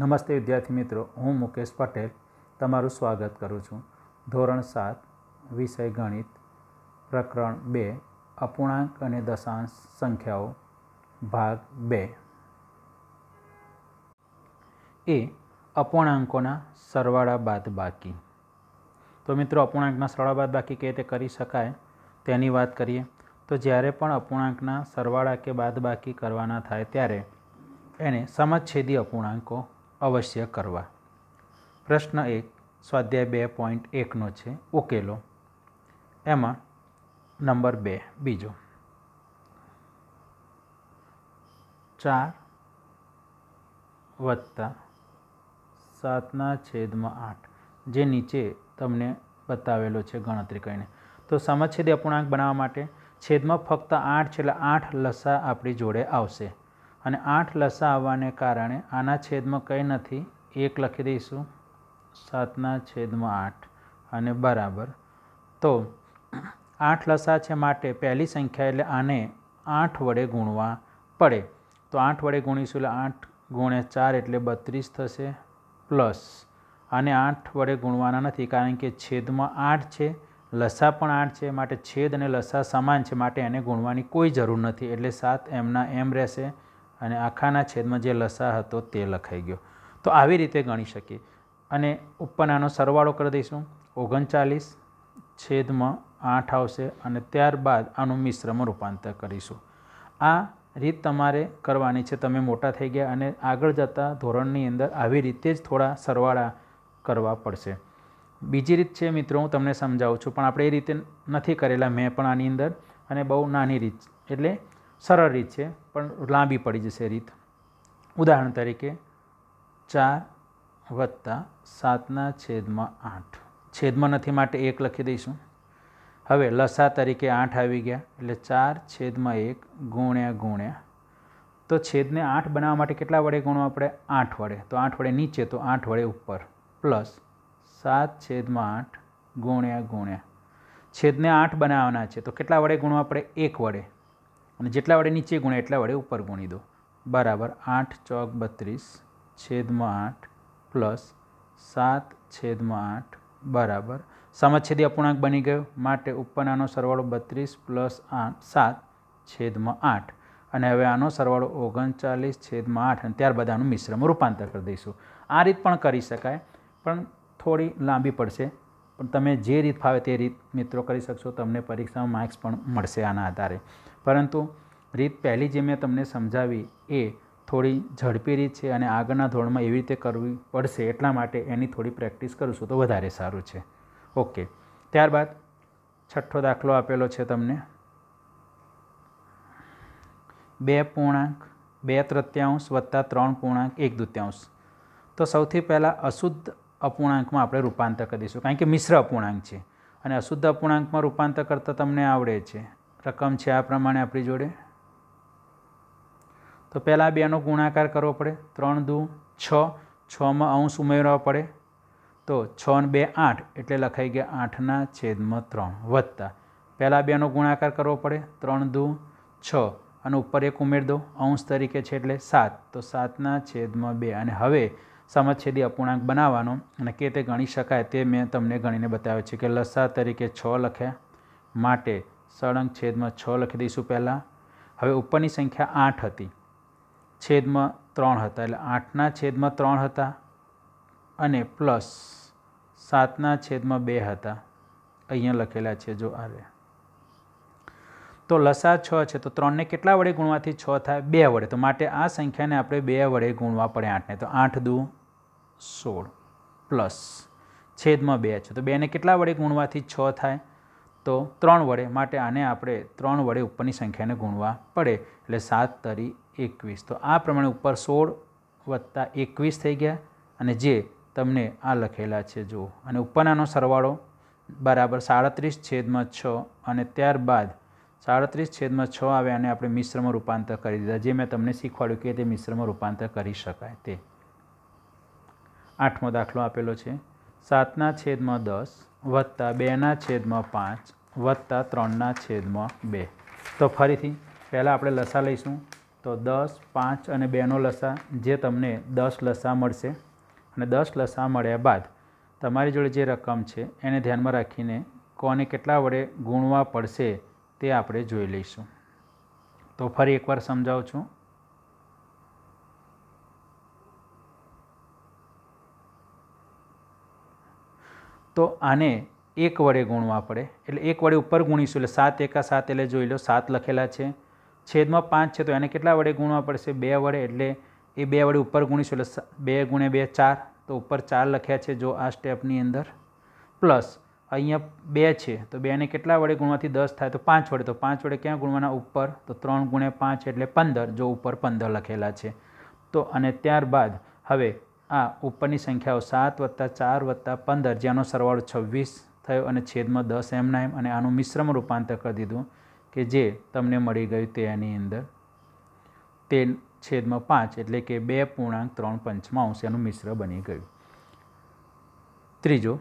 નમસ્તે વિદ્યાર્થી મિત્રો હું મુકેશ પટેલ તમારું સ્વાગત કરું છું ધોરણ સાત વિષય ગણિત પ્રકરણ બે અપૂર્ણાંક અને દશાંશ સંખ્યાઓ ભાગ બે એ અપૂર્ણાંકોના સરવાળા બાદ બાકી તો મિત્રો અપૂર્ણાંકના સરવાળા બાદ બાકી કઈ રીતે કરી શકાય તેની વાત કરીએ તો જ્યારે પણ અપૂર્ણાંકના સરવાળા કે બાદ બાકી કરવાના થાય ત્યારે એને સમજછેદી અપૂર્ણાંકો અવશ્ય કરવા પ્રશ્ન એક સ્વાધ્યાય બે પોઈન્ટ એકનો છે ઉકેલો એમાં નંબર બે બીજો ચાર વત્તા સાતના છેદમાં આઠ જે નીચે તમને બતાવેલો છે ગણતરી કરીને તો સમછેદી અપૂર્ણાંક બનાવવા માટે છેદમાં ફક્ત આઠ છેલ્લા આઠ લસા આપણી જોડે આવશે અને આઠ લસા આવવાને કારણે આના છેદમાં કંઈ નથી એક લખી દઈશું સાતના છેદમાં આઠ અને બરાબર તો આઠ લસા છે માટે પહેલી સંખ્યા એટલે આને આઠ વડે ગુણવા પડે તો આઠ વડે ગુણીશું એટલે આઠ ગુણ્યા ચાર એટલે બત્રીસ થશે પ્લસ અને આઠ વડે ગુણવાના નથી કારણ કે છેદમાં આઠ છે લસા પણ આઠ છે માટે છેદ અને લસા સમાન છે માટે એને ગુણવાની કોઈ જરૂર નથી એટલે સાત એમના એમ રહેશે અને આખાના છેદમાં જે લસા હતો તે લખાઈ ગયો તો આવી રીતે ગણી શકીએ અને ઉપરનાનો સરવાળો કરી દઈશું ઓગણચાલીસ છેદમાં આઠ આવશે અને ત્યારબાદ આનું મિશ્રમાં રૂપાંતર કરીશું આ રીત તમારે કરવાની છે તમે મોટા થઈ ગયા અને આગળ જતા ધોરણની અંદર આવી રીતે જ થોડા સરવાળા કરવા પડશે બીજી રીત છે મિત્રો હું તમને સમજાવું છું પણ આપણે એ રીતે નથી કરેલા મેં પણ આની અંદર અને બહુ નાની રીત એટલે સરળ રીત છે પણ લાંબી પડી જશે રીત ઉદાહરણ તરીકે ચાર વત્તા સાતના છેદમાં આઠ છેદમાં નથી માટે એક લખી દઈશું હવે લસા તરીકે આઠ આવી ગયા એટલે ચાર છેદમાં એક ગુણ્યા ગુણ્યા તો છેદને આઠ બનાવવા માટે કેટલા વડે ગુણો આપણે આઠ વડે તો આઠ વડે નીચે તો આઠ વડે ઉપર પ્લસ સાત છેદમાં આઠ ગુણ્યા ગુણ્યા છેદને આઠ બનાવવાના છે તો કેટલા વડે ગુણો આપણે એક વડે અને જેટલા વડે નીચે ગુણે એટલા વડે ઉપર ગુણી દો બરાબર આઠ ચોક બત્રીસ છેદમાં આઠ પ્લસ સાત છેદમાં આઠ બરાબર સમછેદી અપૂર્ણાંક બની ગયો માટે ઉપરનાનો સરવાળો બત્રીસ પ્લસ આઠ સાત છેદમાં આઠ અને હવે આનો સરવાળો ઓગણચાલીસ છેદમાં આઠ અને ત્યારબાદ આનું મિશ્રમાં રૂપાંતર કરી દઈશું આ રીત પણ કરી શકાય પણ થોડી લાંબી પડશે પણ તમે જે રીત ફાવે તે રીત મિત્રો કરી શકશો તમને પરીક્ષામાં માર્ક્સ પણ મળશે આના આધારે પરંતુ રીત પહેલી જે મેં તમને સમજાવી એ થોડી ઝડપી રીત છે અને આગળના ધોરણમાં એવી રીતે કરવી પડશે એટલા માટે એની થોડી પ્રેક્ટિસ કરીશું તો વધારે સારું છે ઓકે ત્યારબાદ છઠ્ઠો દાખલો આપેલો છે તમને બે પૂર્ણાંક બે તૃત્યાંશ વત્તા ત્રણ પૂર્ણાંક એક દૃત્યાંશ તો સૌથી પહેલાં અશુદ્ધ અપૂર્ણાંકમાં આપણે રૂપાંતર કરીશું કારણ કે મિશ્ર અપૂર્ણાંક છે અને અશુદ્ધ અપૂર્ણાંકમાં રૂપાંતર કરતાં તમને આવડે છે રકમ છે આ પ્રમાણે આપણી જોડે તો પહેલાં બેનો ગુણાકાર કરવો પડે ત્રણ દુ છ છમાં અંશ ઉમેરવા પડે તો છ ને બે આઠ એટલે લખાઈ ગયા આઠના છેદમાં ત્રણ વત્તા પહેલાં બેનો ગુણાકાર કરવો પડે ત્રણ દુ છ અને ઉપર એક ઉમેર દો અંશ તરીકે છે એટલે સાત તો સાતના છેદમાં બે અને હવે સમછેદી અપૂર્ણાંક બનાવવાનો અને કે તે ગણી શકાય તે મેં તમને ગણીને બતાવ્યો છે કે લસા તરીકે છ લખ્યા માટે સળંગ છેદમાં છ લખી દઈશું પહેલાં હવે ઉપરની સંખ્યા આઠ હતી છેદમાં ત્રણ હતા એટલે આઠના છેદમાં ત્રણ હતા અને પ્લસ સાતના છેદમાં બે હતા અહીંયા લખેલા છે જો આવે તો લસા છ છે તો ત્રણને કેટલા વડે ગુણવાથી છ થાય બે વડે તો માટે આ સંખ્યાને આપણે બે વડે ગુણવા પડે આઠને તો આઠ દુ સોળ પ્લસ છેદમાં બે છે તો બેને કેટલા વડે ગુણવાથી છ થાય તો ત્રણ વડે માટે આને આપણે ત્રણ વડે ઉપરની સંખ્યાને ગુણવા પડે એટલે સાત તરી એકવીસ તો આ પ્રમાણે ઉપર સોળ વત્તા એકવીસ થઈ ગયા અને જે તમને આ લખેલા છે જુઓ અને ઉપરનાનો સરવાળો બરાબર સાડત્રીસ છેદમાં છ અને ત્યારબાદ સાડત્રીસ છેદમાં છ આવે અને આપણે મિશ્રમાં રૂપાંતર કરી દીધા જે મેં તમને શીખવાડ્યું કે તે મિશ્રમાં રૂપાંતર કરી શકાય તે આઠમો દાખલો આપેલો છે સાતના છેદમાં દસ વત્તા બેના છેદમાં પાંચ વત્તા ત્રણના છેદમાં બે તો ફરીથી પહેલાં આપણે લસા લઈશું તો દસ પાંચ અને બેનો લસા જે તમને દસ લસા મળશે અને દસ લસા મળ્યા બાદ તમારી જોડે જે રકમ છે એને ધ્યાનમાં રાખીને કોને કેટલા વડે ગુણવા પડશે તે આપણે જોઈ લઈશું તો ફરી એકવાર સમજાવું છું તો આને એક વડે ગુણવા પડે એટલે એક વડે ઉપર ગુણીશું એટલે સાત એકા સાત એટલે જોઈ લો સાત લખેલા છે છેદમાં પાંચ છે તો એને કેટલા વડે ગુણવા પડશે બે વડે એટલે એ બે વડે ઉપર ગુણીશું એટલે બે ગુણે બે ચાર તો ઉપર ચાર લખ્યા છે જો આ સ્ટેપની અંદર પ્લસ અહીંયા બે છે તો બેને કેટલા વડે ગુણવાથી દસ થાય તો પાંચ વડે તો પાંચ વડે ક્યાં ગુણવાના ઉપર તો ત્રણ ગુણે પાંચ એટલે પંદર જો ઉપર પંદર લખેલા છે તો અને ત્યારબાદ હવે આ ઉપરની સંખ્યાઓ સાત વત્તા ચાર વત્તા પંદર જેનો સરવાળો છવ્વીસ થયો અને છેદમાં દસ એમના એમ અને આનું મિશ્રમાં રૂપાંતર કરી દીધું કે જે તમને મળી ગયું તે એની અંદર તે છેદમાં પાંચ એટલે કે બે પૂર્ણાંક ત્રણ પંચમાંશ એનું મિશ્ર બની ગયું ત્રીજો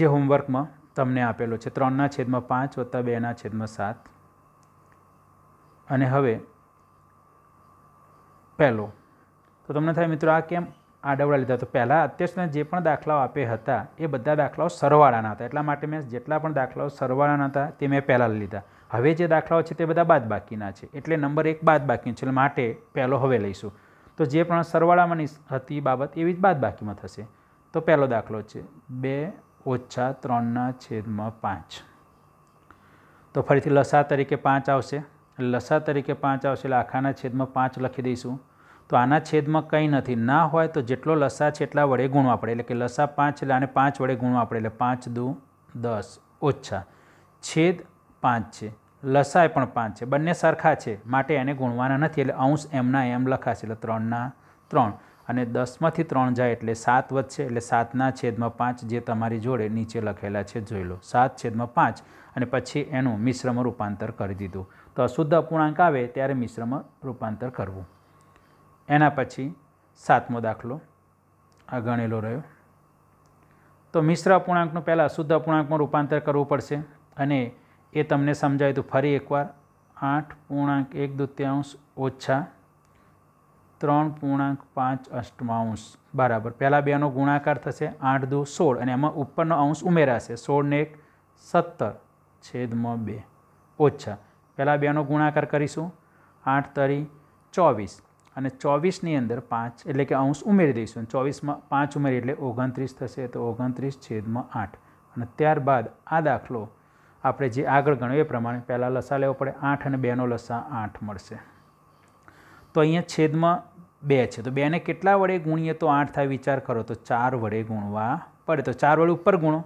જે હોમવર્કમાં તમને આપેલો છે ત્રણના છેદમાં પાંચ વત્તા બેના છેદમાં સાત અને હવે પહેલો તો તમને થાય મિત્રો આ કેમ આડવડા લીધા તો પહેલાં અત્યાર સુધીના જે પણ દાખલાઓ આપ્યા હતા એ બધા દાખલાઓ સરવાળાના હતા એટલા માટે મેં જેટલા પણ દાખલાઓ સરવાળાના હતા તે મેં પહેલાં લીધા હવે જે દાખલાઓ છે તે બધા બાદબાકીના છે એટલે નંબર એક બાદબાકી છે માટે પહેલો હવે લઈશું તો જે પણ સરવાળામાં હતી બાબત એવી જ બાદબાકીમાં થશે તો પહેલો દાખલો છે બે ઓછા ત્રણના છેદમાં પાંચ તો ફરીથી લસા તરીકે પાંચ આવશે લસા તરીકે પાંચ આવશે એટલે આખાના છેદમાં પાંચ લખી દઈશું તો આના છેદમાં કંઈ નથી ના હોય તો જેટલો લસા છે એટલા વડે ગુણવા પડે એટલે કે લસા પાંચ એટલે આને પાંચ વડે ગુણવા પડે એટલે પાંચ દુ દસ ઓછા છેદ પાંચ છે લસાય પણ પાંચ છે બંને સરખા છે માટે એને ગુણવાના નથી એટલે અંશ એમના એમ લખાશે એટલે ત્રણના ત્રણ અને દસમાંથી ત્રણ જાય એટલે સાત વધશે એટલે સાતના છેદમાં પાંચ જે તમારી જોડે નીચે લખેલા છે જોઈ લો સાત છેદમાં પાંચ અને પછી એનું મિશ્રમાં રૂપાંતર કરી દીધું તો અશુદ્ધ અપૂર્ણાંક આવે ત્યારે મિશ્રમાં રૂપાંતર કરવું એના પછી સાતમો દાખલો આ ગણેલો રહ્યો તો મિશ્ર અપૂર્ણાંકનું પહેલાં શુદ્ધ અપૂર્ણાંકમાં રૂપાંતર કરવું પડશે અને એ તમને સમજાય તો ફરી એકવાર આઠ પૂર્ણાંક એક દૂત્યાંશ ઓછા ત્રણ પૂર્ણાંક પાંચ અષ્ટમાંશ બરાબર પહેલાં બેનો ગુણાકાર થશે આઠ દુ સોળ અને એમાં ઉપરનો અંશ ઉમેરાશે સોળને એક સત્તર છેદમાં બે ઓછા પહેલાં બેનો ગુણાકાર કરીશું આઠ તરી ચોવીસ અને ચોવીસની અંદર પાંચ એટલે કે અંશ ઉમેરી દઈશું ચોવીસમાં પાંચ ઉમેરી એટલે ઓગણત્રીસ થશે તો ઓગણત્રીસ છેદમાં આઠ અને ત્યારબાદ આ દાખલો આપણે જે આગળ ગણ્યો એ પ્રમાણે પહેલાં લસા લેવો પડે આઠ અને બેનો લસા આઠ મળશે તો અહીંયા છેદમાં બે છે તો બેને કેટલા વડે ગુણીએ તો આઠ થાય વિચાર કરો તો ચાર વડે ગુણવા પડે તો ચાર વડે ઉપર ગુણો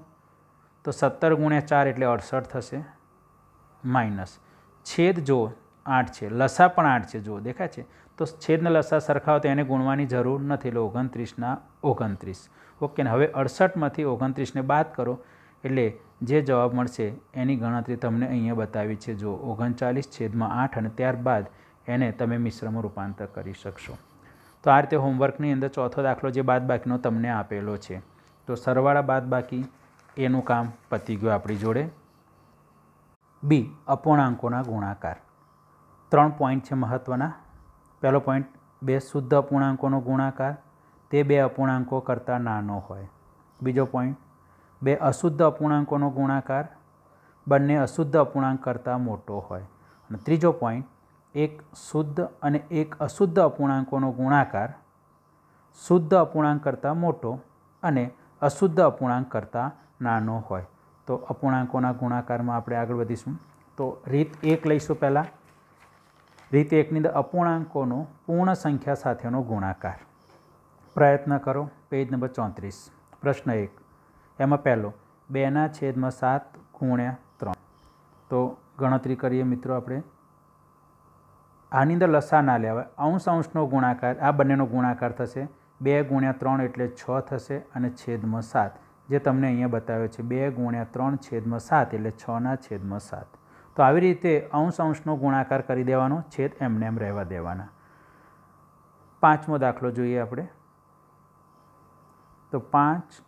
તો સત્તર ગુણ્યા ચાર એટલે અડસઠ થશે માઇનસ છેદ જો આઠ છે લસા પણ આઠ છે જુઓ દેખાય છે તો છેદને લસા સરખા હોય તો એને ગુણવાની જરૂર નથી એટલે ઓગણત્રીસના ઓગણત્રીસ ઓકે ને હવે અડસઠમાંથી ઓગણત્રીસને બાદ કરો એટલે જે જવાબ મળશે એની ગણતરી તમને અહીંયા બતાવી છે જો ઓગણચાલીસ છેદમાં આઠ અને ત્યારબાદ એને તમે મિશ્રમાં રૂપાંતર કરી શકશો તો આ રીતે હોમવર્કની અંદર ચોથો દાખલો જે બાદબાકીનો તમને આપેલો છે તો સરવાળા બાદબાકી એનું કામ પતી ગયું આપણી જોડે બી અપૂર્ણાંકોના ગુણાકાર ત્રણ પોઈન્ટ છે મહત્ત્વના પહેલો પોઈન્ટ બે શુદ્ધ અપૂર્ણાંકોનો ગુણાકાર તે બે અપૂર્ણાંકો કરતાં નાનો હોય બીજો પોઈન્ટ બે અશુદ્ધ અપૂર્ણાંકોનો ગુણાકાર બંને અશુદ્ધ અપૂર્ણાંક કરતાં મોટો હોય અને ત્રીજો પોઈન્ટ એક શુદ્ધ અને એક અશુદ્ધ અપૂર્ણાંકોનો ગુણાકાર શુદ્ધ અપૂર્ણાંક કરતાં મોટો અને અશુદ્ધ અપૂર્ણાંક કરતાં નાનો હોય તો અપૂર્ણાંકોના ગુણાકારમાં આપણે આગળ વધીશું તો રીત એક લઈશું પહેલાં રીતે એકની અંદર અપૂર્ણાંકોનો પૂર્ણ સંખ્યા સાથેનો ગુણાકાર પ્રયત્ન કરો પેજ નંબર ચોત્રીસ પ્રશ્ન એક એમાં પહેલો બેના છેદમાં સાત ગુણ્યા ત્રણ તો ગણતરી કરીએ મિત્રો આપણે આની અંદર લસા ના લેવાય અંશ અંશનો ગુણાકાર આ બંનેનો ગુણાકાર થશે બે ગુણ્યા ત્રણ એટલે છ થશે અને છેદમાં સાત જે તમને અહીંયા બતાવ્યો છે બે ગુણ્યા ત્રણ છેદમાં સાત એટલે છના છેદમાં સાત તો આવી રીતે અંશ અંશનો ગુણાકાર કરી દેવાનો છેદ એમને એમ રહેવા દેવાના પાંચમો દાખલો જોઈએ આપણે તો પાંચ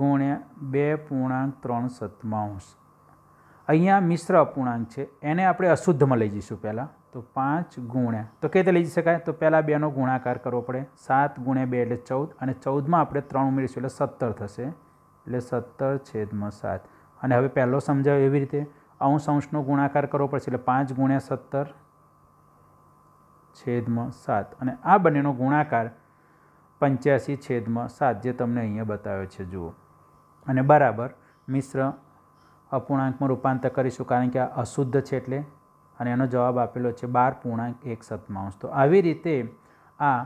ગુણ્યા બે પૂર્ણાંક ત્રણ સત્માંશ અહીંયા મિશ્ર અપૂર્ણાંક છે એને આપણે અશુદ્ધમાં લઈ જઈશું પહેલાં તો પાંચ ગુણ્યા તો કઈ રીતે લઈ જઈ શકાય તો પહેલાં બેનો ગુણાકાર કરવો પડે સાત ગુણ્યા બે એટલે ચૌદ અને ચૌદમાં આપણે ત્રણ ઉમેરીશું એટલે સત્તર થશે એટલે સત્તર છેદમાં સાત અને હવે પહેલો સમજાવ એવી રીતે અંશ અંશનો ગુણાકાર કરવો પડશે એટલે પાંચ ગુણ્યા સત્તર છેદમાં સાત અને આ બંનેનો ગુણાકાર પંચ્યાસી છેદમાં સાત જે તમને અહીંયા બતાવ્યો છે જુઓ અને બરાબર મિશ્ર અપૂર્ણાંકમાં રૂપાંતર કરીશું કારણ કે આ અશુદ્ધ છે એટલે અને એનો જવાબ આપેલો છે બાર પૂર્ણાંક એક સતમાંશ તો આવી રીતે આ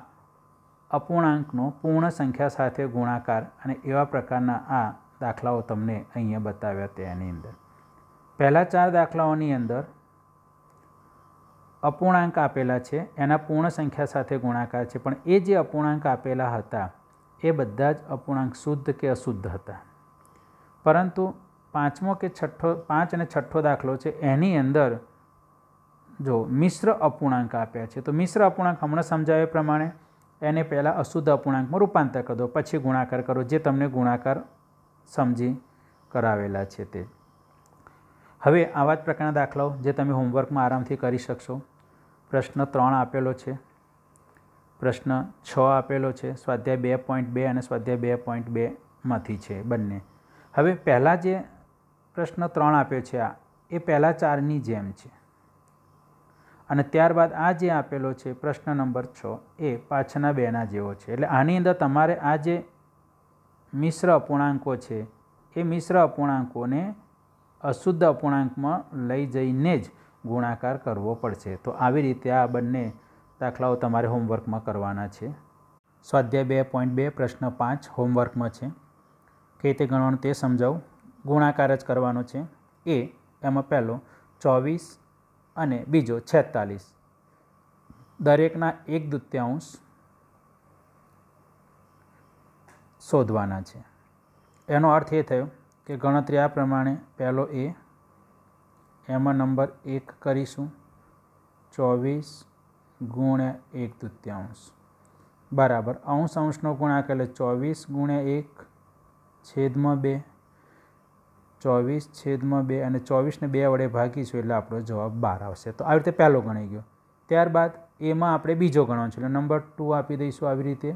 અપૂર્ણાંકનો પૂર્ણ સંખ્યા સાથે ગુણાકાર અને એવા પ્રકારના આ દાખલાઓ તમને અહીંયા બતાવ્યા તેની અંદર પહેલા ચાર દાખલાઓની અંદર અપૂર્ણાંક આપેલા છે એના પૂર્ણ સંખ્યા સાથે ગુણાકાર છે પણ એ જે અપૂર્ણાંક આપેલા હતા એ બધા જ અપૂર્ણાંક શુદ્ધ કે અશુદ્ધ હતા પરંતુ પાંચમો કે છઠ્ઠો પાંચ અને છઠ્ઠો દાખલો છે એની અંદર જો મિશ્ર અપૂર્ણાંક આપ્યા છે તો મિશ્ર અપૂર્ણાંક હમણાં સમજાવ્યા પ્રમાણે એને પહેલાં અશુદ્ધ અપૂર્ણાંકમાં રૂપાંતર કરો પછી ગુણાકાર કરો જે તમને ગુણાકાર સમજી કરાવેલા છે તે હવે આવા જ પ્રકારના દાખલાઓ જે તમે હોમવર્કમાં આરામથી કરી શકશો પ્રશ્ન ત્રણ આપેલો છે પ્રશ્ન છ આપેલો છે સ્વાધ્યાય બે પોઈન્ટ બે અને સ્વાધ્યાય બે પોઈન્ટ બેમાંથી છે બંને હવે પહેલાં જે પ્રશ્ન ત્રણ આપ્યો છે આ એ પહેલાં ચારની જેમ છે અને ત્યારબાદ આ જે આપેલો છે પ્રશ્ન નંબર છ એ પાછળના બેના જેવો છે એટલે આની અંદર તમારે આ જે મિશ્ર અપૂર્ણાંકો છે એ મિશ્ર અપૂર્ણાંકોને અશુદ્ધ અપૂર્ણાંકમાં લઈ જઈને જ ગુણાકાર કરવો પડશે તો આવી રીતે આ બંને દાખલાઓ તમારે હોમવર્કમાં કરવાના છે સ્વાધ્યાય બે પોઈન્ટ બે પ્રશ્ન પાંચ હોમવર્કમાં છે કે તે ગણવાનું તે સમજાવું ગુણાકાર જ કરવાનો છે એ એમાં પહેલો ચોવીસ અને બીજો છેતાલીસ દરેકના એક દૃત્યાંશ શોધવાના છે એનો અર્થ એ થયો કે ગણતરી આ પ્રમાણે પહેલો એ એમાં નંબર એક કરીશું ચોવીસ ગુણ્યા એક તૃત્યાંશ બરાબર અંશ અંશનો ગુણાકાર એટલે ચોવીસ ગુણ્યા એક છેદમાં બે ચોવીસ છેદમાં બે અને ચોવીસને બે વડે ભાગીશું એટલે આપણો જવાબ બાર આવશે તો આવી રીતે પહેલો ગણાઈ ગયો ત્યારબાદ એમાં આપણે બીજો ગણવાનો છે એટલે નંબર ટુ આપી દઈશું આવી રીતે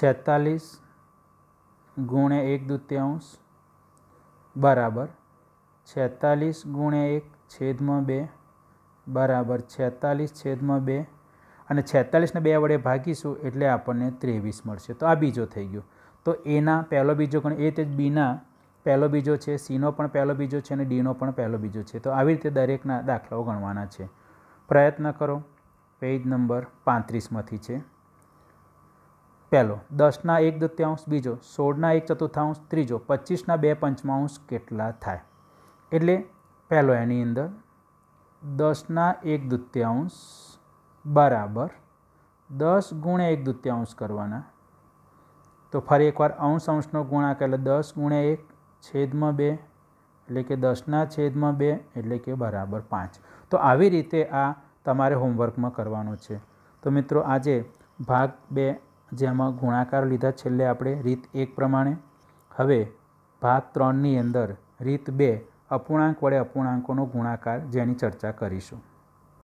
છેતાલીસ ગુણે એક દૂત્યાંશ બરાબર છેતાલીસ ગુણે એક છેદમાં બે બરાબર છેતાલીસ છેદમાં બે અને છેતાલીસને બે વડે ભાગીશું એટલે આપણને ત્રેવીસ મળશે તો આ બીજો થઈ ગયો તો એના પહેલો બીજો ગણ એ તે જ બીના પહેલો બીજો છે સીનો પણ પહેલો બીજો છે અને ડીનો પણ પહેલો બીજો છે તો આવી રીતે દરેકના દાખલાઓ ગણવાના છે પ્રયત્ન કરો પેજ નંબર પાંત્રીસમાંથી છે પહેલો દસના એક દૃત્યાંશ બીજો સોળના એક ચતુર્થાંશ ત્રીજો પચીસના બે પંચમાંશ કેટલા થાય એટલે પહેલો એની અંદર દસના એક દૃત્યાંશ બરાબર દસ ગુણ્યા એક દૃત્યાંશ કરવાના તો ફરી એકવાર અંશ અંશનો ગુણાક એટલે દસ ગુણ્યા એક છેદમાં બે એટલે કે દસના છેદમાં બે એટલે કે બરાબર પાંચ તો આવી રીતે આ તમારે હોમવર્કમાં કરવાનું છે તો મિત્રો આજે ભાગ બે જેમાં ગુણાકાર લીધા છેલ્લે આપણે રીત એક પ્રમાણે હવે ભાગ ત્રણની અંદર રીત બે અપૂર્ણાંક વડે અપૂર્ણાંકોનો ગુણાકાર જેની ચર્ચા કરીશું